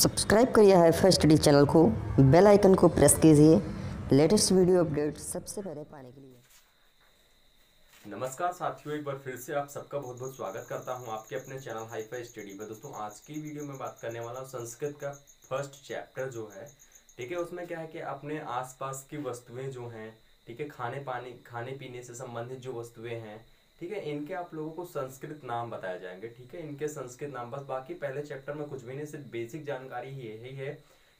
Subscribe करिए high first study channel को bell icon को प्रेस कीजिए लेटेस्ट वीडियो अपडेट सबसे पहले पाने के लिए नमस्कार साथियों एक बार फिर से आप सबका बहुत बहुत स्वागत करता हूं आपके अपने चैनल हाई फाई स्टडी पर दोस्तों आज की वीडियो में बात करने वाला संस्कृत का फर्स्ट चैप्टर जो है ठीक है उसमें क्या है कि अपने आसपास की वस्तुएं जो हैं ठीक है खाने पानी खाने पीने से संबंधित जो वस्तुएं हैं ठीक है इनके आप लोगों को संस्कृत नाम बताए जाएंगे ठीक है इनके संस्कृत नाम बस बाकी पहले चैप्टर में कुछ भी नहीं सिर्फ बेसिक जानकारी ही यही है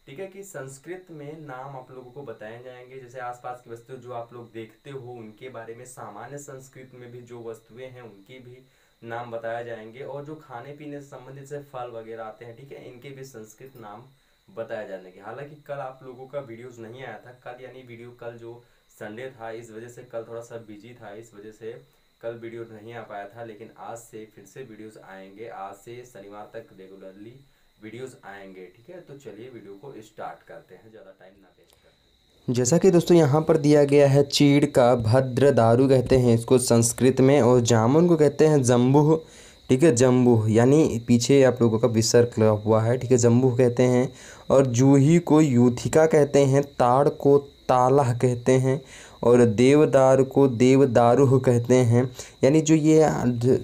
ठीक है कि संस्कृत में नाम आप लोगों को बताए जाएंगे जैसे आसपास की वस्तु जो आप लोग देखते हो उनके बारे में सामान्य संस्कृत में भी जो वस्तुएं हैं उनकी भी नाम बताए जाएंगे और जो खाने पीने से संबंधित से फल वगैरह आते हैं ठीक है इनके भी संस्कृत नाम बताया जाने के हालांकि कल आप लोगों का वीडियोज नहीं आया था कल यानी वीडियो कल जो संडे था इस वजह से कल थोड़ा सा बिजी था इस वजह से कल वीडियो नहीं आ पाया था लेकिन आज से फिर से वीडियोस आएंगे आज से शनिवार तक रेगुलरली वीडियोस आएंगे ठीक है तो चलिए वीडियो को स्टार्ट करते हैं ज़्यादा टाइम ना वेस्ट करते जैसा कि दोस्तों यहाँ पर दिया गया है चीड़ का भद्र दारू कहते हैं इसको संस्कृत में और जामुन को कहते हैं जम्बू ठीक है जम्बू यानी पीछे आप लोगों का विसर्ग हुआ है ठीक है जम्बू कहते हैं और जूही को यूथिका कहते हैं ताड़ को ताला कहते हैं और देवदार को देवदारुह कहते हैं यानी जो ये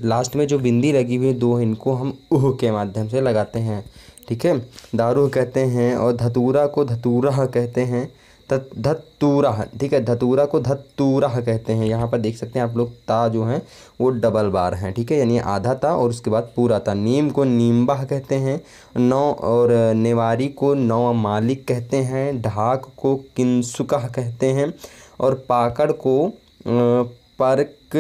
लास्ट में जो बिंदी लगी हुई है दो इनको हम उह के माध्यम से लगाते हैं ठीक है दारुह कहते हैं और धतूरा को धतूरा कहते हैं धतूरा ठीक है धतूरा को धतूरा कहते हैं यहाँ पर देख सकते हैं आप लोग ता जो है वो डबल बार हैं ठीक है यानी आधा ता और उसके बाद पूरा ता नीम को नीम्बाह कहते हैं नौ और नेवारी को नौ मालिक कहते हैं ढाक को किन्सुका कहते हैं और पाकड़ को पर्क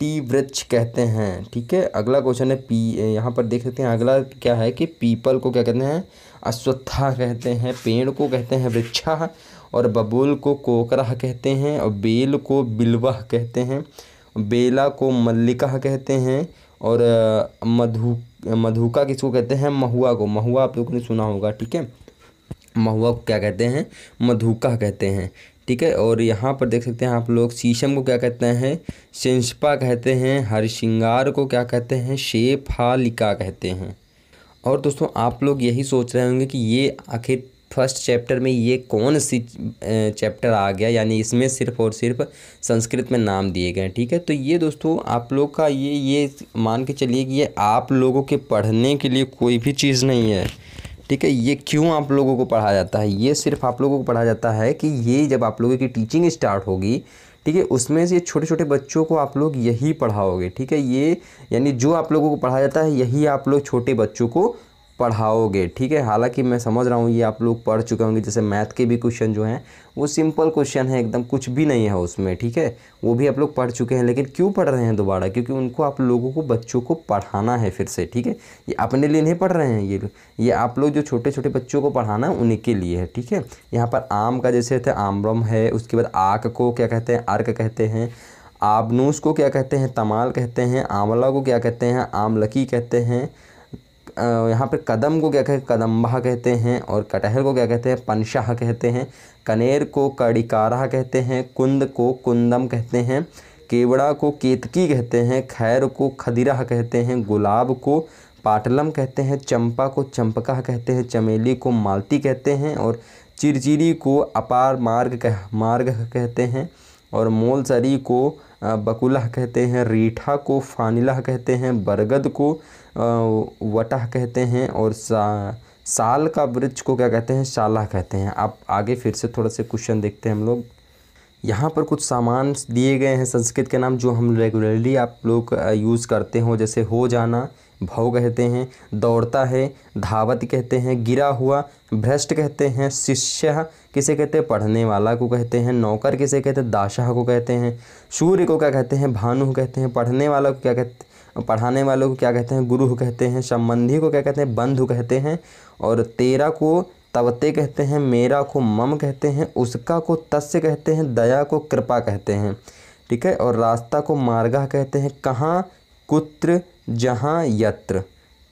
टी वृक्ष कहते हैं ठीक है अगला क्वेश्चन है पी यहाँ पर देख सकते हैं अगला क्या है कि पीपल को क्या कहते हैं अश्वत्था कहते हैं पेड़ को कहते हैं वृक्षा और बबूल को कोकरा कहते हैं और बेल को बिलवा कहते हैं बेला को मल्लिका कहते हैं और मधु मधुका किसको कहते हैं महुआ को महुआ आप लोगों ने सुना होगा ठीक है महुआ को क्या कहते हैं मधुका कहते हैं ठीक है और यहाँ पर देख सकते हैं आप लोग शीशम को क्या कहते हैं शिंसपा कहते हैं हरिशिंगार को क्या कहते हैं शेफालिका कहते हैं और दोस्तों आप लोग यही सोच रहे होंगे कि ये आखिर फर्स्ट चैप्टर में ये कौन सी चैप्टर आ गया यानी इसमें सिर्फ और सिर्फ संस्कृत में नाम दिए गए ठीक है तो ये दोस्तों आप लोग का ये ये मान के चलिए कि ये आप लोगों के पढ़ने के लिए कोई भी चीज़ नहीं है ठीक है ये क्यों आप लोगों को पढ़ाया जाता है ये सिर्फ आप लोगों को पढ़ाया जाता है कि ये जब आप लोगों की टीचिंग स्टार्ट होगी ठीक है उसमें से छोटे छोटे बच्चों को आप लोग यही पढ़ाओगे ठीक है ये यानी जो आप लोगों को पढ़ाया जाता है यही आप लोग छोटे बच्चों को पढ़ाओगे ठीक है हालांकि मैं समझ रहा हूँ ये आप लोग पढ़ चुके होंगे जैसे मैथ के भी क्वेश्चन जो हैं वो सिंपल क्वेश्चन है एकदम कुछ भी नहीं है उसमें ठीक है वो भी आप लोग पढ़ चुके हैं लेकिन क्यों पढ़ रहे हैं दोबारा क्योंकि उनको आप लोगों को बच्चों को पढ़ाना है फिर से ठीक है ये अपने लिए नहीं पढ़ रहे हैं ये ये आप लोग जो छोटे छोटे बच्चों को पढ़ाना है उन्हीं के लिए है ठीक है यहाँ पर आम का जैसे होता है आम्रम है उसके बाद आक को क्या कहते हैं अर्क कहते हैं आबनूस को क्या कहते हैं तमाल कहते हैं आंवला को क्या कहते हैं आमलकी कहते हैं यहाँ पर कदम को क्या कहते हैं कदम्बा कहते हैं और कटहल को क्या कहते हैं पनशाह कहते हैं कनेर को कड़िकारा कहते हैं कुंद को कुंदम कहते हैं केवड़ा को केतकी कहते हैं खैर को खदिरा कहते हैं गुलाब को पाटलम कहते हैं चंपा को चंपका कहते हैं चमेली को मालती कहते हैं और चिरचिरी को अपार मार्ग कह मार्ग कहते हैं और मोलसरी को बकुलह कहते हैं रीठा को फानिलह कहते हैं बरगद को वटह कहते हैं और सा साल का वृक्ष को क्या कहते हैं शाला कहते हैं आप आगे फिर से थोड़ा से क्वेश्चन देखते हैं हम लोग यहाँ पर कुछ सामान दिए गए हैं संस्कृत के नाम जो हम रेगुलरली आप लोग यूज़ करते हो जैसे हो जाना भव कहते हैं दौड़ता है धावत कहते हैं गिरा हुआ भ्रष्ट कहते हैं शिष्य किसे कहते हैं पढ़ने वाला को कहते हैं नौकर किसे कहते हैं दाशाह को कहते हैं सूर्य को क्या कहते हैं भानु कहते हैं पढ़ने वाला को क्या कहते पढ़ाने वालों को क्या कहते हैं गुरु कहते हैं संबंधी को क्या कहते हैं बंधु कहते हैं और तेरा को तवते कहते हैं मेरा को मम कहते हैं उसका को तस्य कहते हैं दया को कृपा कहते हैं ठीक है और रास्ता को मार्गा कहते हैं कहाँ कुत्र जहाँ यत्र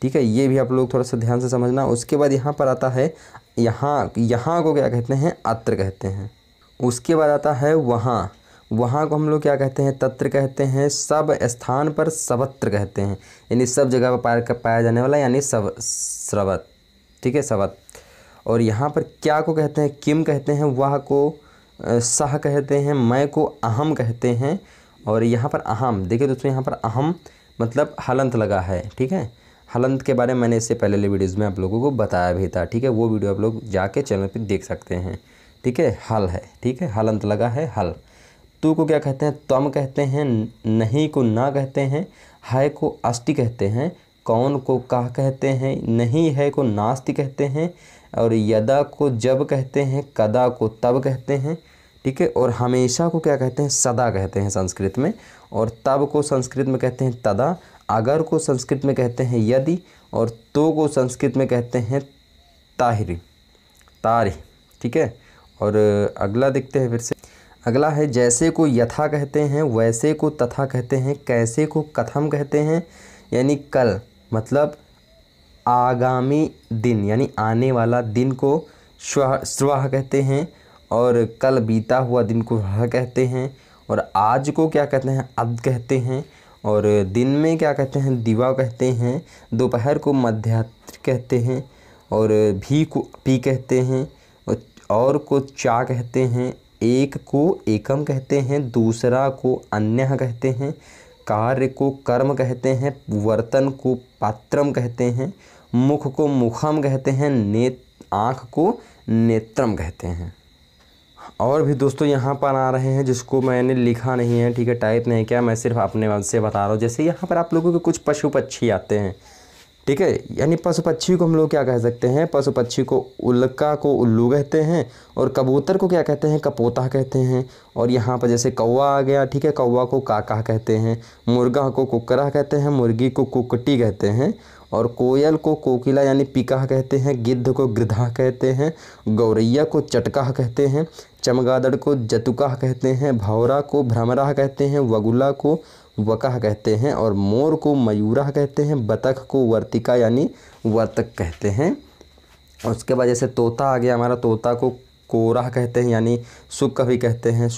ठीक है ये भी आप लोग थोड़ा सा ध्यान से समझना उसके बाद यहाँ पर आता है यहाँ यहाँ को क्या कहते हैं अत्र कहते हैं उसके बाद आता है वहाँ वहाँ को हम लोग क्या कहते हैं तत्र कहते हैं सब स्थान पर सवत्र कहते हैं यानी सब जगह पर पाया जाने वाला यानी सब स्रवत ठीक है सवत और यहाँ पर क्या को कहते हैं किम कहते हैं वह को सह कहते हैं मैं को अहम कहते हैं और यहाँ पर अहम देखिए दोस्तों यहाँ पर अहम मतलब हलंत लगा है ठीक है हलंत के बारे में मैंने इससे पहले वीडियोज़ में आप लोगों को बताया भी था ठीक है वो वीडियो आप लोग जाके चैनल पर देख सकते हैं ठीक है हल है ठीक है हलंत लगा है हल तू को क्या कहते हैं तम कहते हैं नहीं को ना कहते हैं है को अष्टि कहते हैं कौन को कह कहते हैं नहीं है को नास्ति कहते हैं और यदा को जब कहते हैं कदा को तब कहते हैं ठीक है और हमेशा को क्या कहते हैं सदा कहते हैं संस्कृत में और तब को संस्कृत में कहते हैं तदा अगर को संस्कृत में कहते हैं यदि और तो को संस्कृत में कहते हैं ताहिरी तारी ठीक है और अगला देखते हैं फिर से अगला है जैसे को यथा कहते हैं वैसे को तथा कहते हैं कैसे को कथम कहते हैं यानी कल मतलब आगामी दिन यानी आने वाला दिन को स्व कहते हैं और कल बीता हुआ दिन को वह कहते हैं और आज को क्या कहते हैं अब कहते हैं और दिन में क्या कहते हैं दिवा कहते हैं दोपहर को मध्यात्र कहते हैं और भी को पी कहते हैं और को चा कहते हैं एक को एकम कहते हैं दूसरा को अन्य कहते हैं कार्य को कर्म कहते हैं वर्तन को पात्रम कहते हैं मुख को मुखम कहते हैं नेत आँख को नेत्रम कहते हैं और भी दोस्तों यहाँ पर आ रहे हैं जिसको मैंने लिखा नहीं है ठीक है टाइप नहीं किया मैं सिर्फ अपने मन से बता रहा हूँ जैसे यहाँ पर आप लोगों के कुछ पशु पक्षी आते हैं ठीक है यानी पशु पक्षी को हम लोग क्या कह सकते हैं पशु पक्षी को उल्का को उल्लू कहते हैं और कबूतर को क्या कहते हैं कपोता कहते हैं और यहाँ पर जैसे कौवा आ गया ठीक है कौवा को काका कहते हैं मुर्गा को कुकरा कहते हैं मुर्गी को कुकटी कहते हैं और कोयल को कोकिला यानी पिका कहते हैं गिद्ध को गृधा कहते हैं गौरैया को चटका कहते हैं चमगादड़ को जतुकाह कहते हैं भावरा को भ्रमराह कहते हैं वगुला को वकाह कहते हैं और मोर को मयूराह कहते हैं बतख को वर्तिका यानी वर्तक कहते हैं उसके बाद जैसे तोता आ गया हमारा तोता को कोराह कहते हैं यानी सुख भी कहते हैं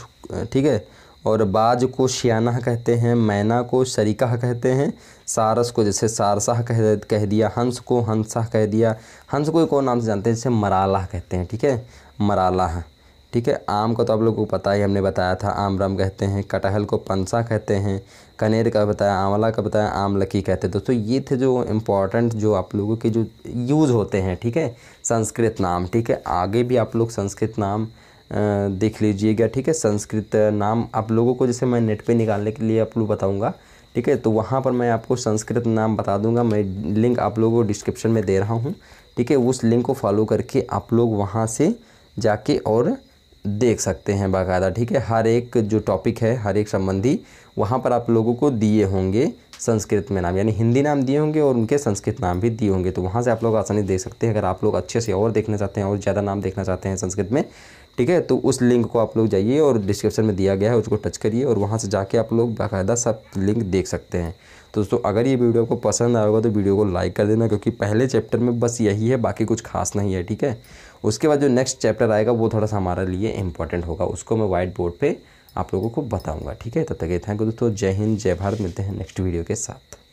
ठीक है और बाज को श्याना कहते हैं मैना को शरीका कहते हैं सारस को जैसे सारसाह कह कह दिया हंस को हंसाह कह दिया हंस को एक और नाम से जानते हैं जैसे मराला कहते हैं ठीक है है। ठीक है आम को तो आप लोगों को पता ही हमने बताया था आम राम कहते हैं कटहल को पंसा कहते हैं कनेर का बताया आंवला का बताया आमलकी कहते हैं दोस्तों ये थे जो इम्पॉर्टेंट जो आप लोगों के जो यूज़ होते हैं ठीक है संस्कृत नाम ठीक है आगे भी आप लोग संस्कृत नाम देख लीजिएगा ठीक है संस्कृत नाम आप लोगों को जैसे मैं नेट पर निकालने के लिए आप लोग बताऊँगा ठीक है तो वहाँ पर मैं आपको संस्कृत नाम बता दूंगा मैं लिंक आप लोगों को डिस्क्रिप्शन में दे रहा हूँ ठीक है उस लिंक को फॉलो करके आप लोग वहाँ से जाके और देख सकते हैं बाकायदा ठीक है हर एक जो टॉपिक है हर एक संबंधी वहाँ पर आप लोगों को दिए होंगे संस्कृत में नाम यानी हिंदी नाम दिए होंगे और उनके संस्कृत नाम भी दिए होंगे तो वहाँ से आप लोग आसानी देख सकते हैं अगर आप लोग अच्छे से और देखना चाहते हैं और ज़्यादा नाम देखना चाहते हैं संस्कृत में ठीक है तो उस लिंक को आप लोग जाइए और डिस्क्रिप्शन में दिया गया है उसको टच करिए और वहाँ से जाके आप लोग बाकायदा सब लिंक देख सकते हैं तो दोस्तों अगर ये वीडियो आपको पसंद आएगा तो वीडियो को लाइक कर देना क्योंकि पहले चैप्टर में बस यही है बाकी कुछ खास नहीं है ठीक है उसके बाद जो नेक्स्ट चैप्टर आएगा वो थोड़ा सा हमारे लिए इंपॉर्टेंट होगा उसको मैं व्हाइट बोर्ड पर आप लोगों को बताऊँगा ठीक है तब तक ये थैंक यू दोस्तों जय हिंद जय भारत मिलते हैं नेक्स्ट वीडियो के साथ